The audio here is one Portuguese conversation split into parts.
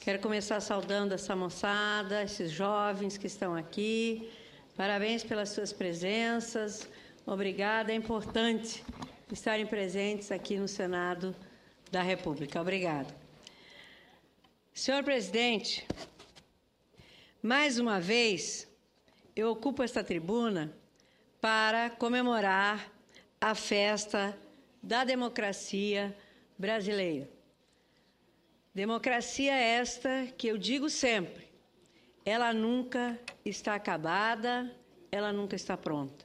Quero começar saudando essa moçada, esses jovens que estão aqui. Parabéns pelas suas presenças. Obrigada. É importante estarem presentes aqui no Senado da República. Obrigado. Senhor presidente, mais uma vez eu ocupo esta tribuna para comemorar a festa da democracia brasileira. Democracia é esta que eu digo sempre, ela nunca está acabada, ela nunca está pronta.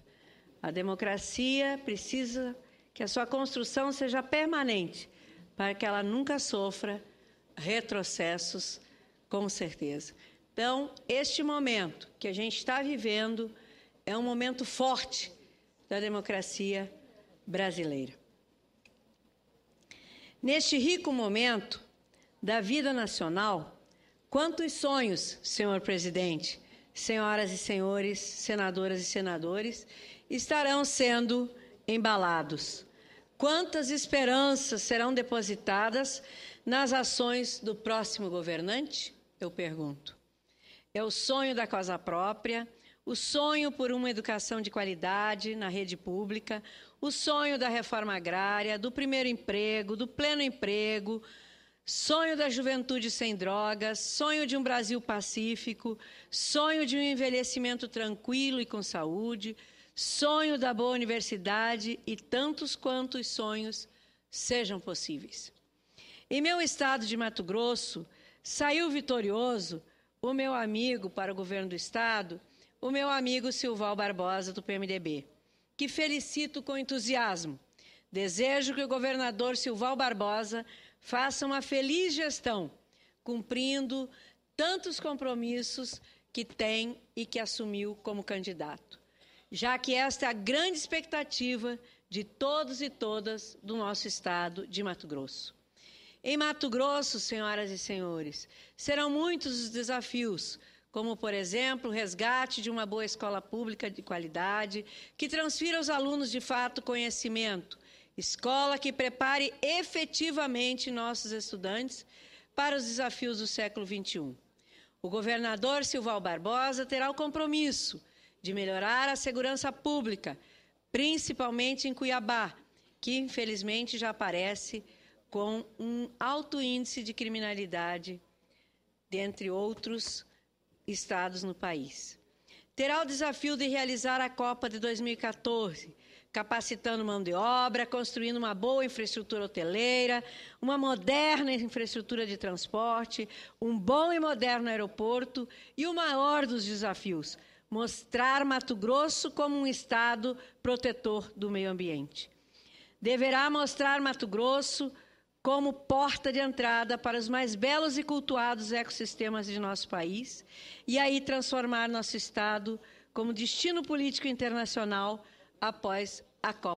A democracia precisa que a sua construção seja permanente, para que ela nunca sofra retrocessos, com certeza. Então, este momento que a gente está vivendo é um momento forte da democracia brasileira. Neste rico momento, da vida nacional, quantos sonhos, senhor presidente, senhoras e senhores, senadoras e senadores, estarão sendo embalados? Quantas esperanças serão depositadas nas ações do próximo governante? Eu pergunto. É o sonho da casa própria, o sonho por uma educação de qualidade na rede pública, o sonho da reforma agrária, do primeiro emprego, do pleno emprego, sonho da juventude sem drogas, sonho de um Brasil pacífico, sonho de um envelhecimento tranquilo e com saúde, sonho da boa universidade e tantos quantos sonhos sejam possíveis. Em meu estado de Mato Grosso, saiu vitorioso o meu amigo para o governo do estado, o meu amigo Silval Barbosa, do PMDB, que felicito com entusiasmo. Desejo que o governador Silval Barbosa faça uma feliz gestão, cumprindo tantos compromissos que tem e que assumiu como candidato, já que esta é a grande expectativa de todos e todas do nosso estado de Mato Grosso. Em Mato Grosso, senhoras e senhores, serão muitos os desafios, como, por exemplo, o resgate de uma boa escola pública de qualidade, que transfira aos alunos de fato conhecimento, Escola que prepare efetivamente nossos estudantes para os desafios do século XXI. O governador Silval Barbosa terá o compromisso de melhorar a segurança pública, principalmente em Cuiabá, que infelizmente já aparece com um alto índice de criminalidade, dentre outros estados no país terá o desafio de realizar a Copa de 2014, capacitando mão de obra, construindo uma boa infraestrutura hoteleira, uma moderna infraestrutura de transporte, um bom e moderno aeroporto e o maior dos desafios, mostrar Mato Grosso como um estado protetor do meio ambiente. Deverá mostrar Mato Grosso como porta de entrada para os mais belos e cultuados ecossistemas de nosso país, e aí transformar nosso Estado como destino político internacional após a Copa.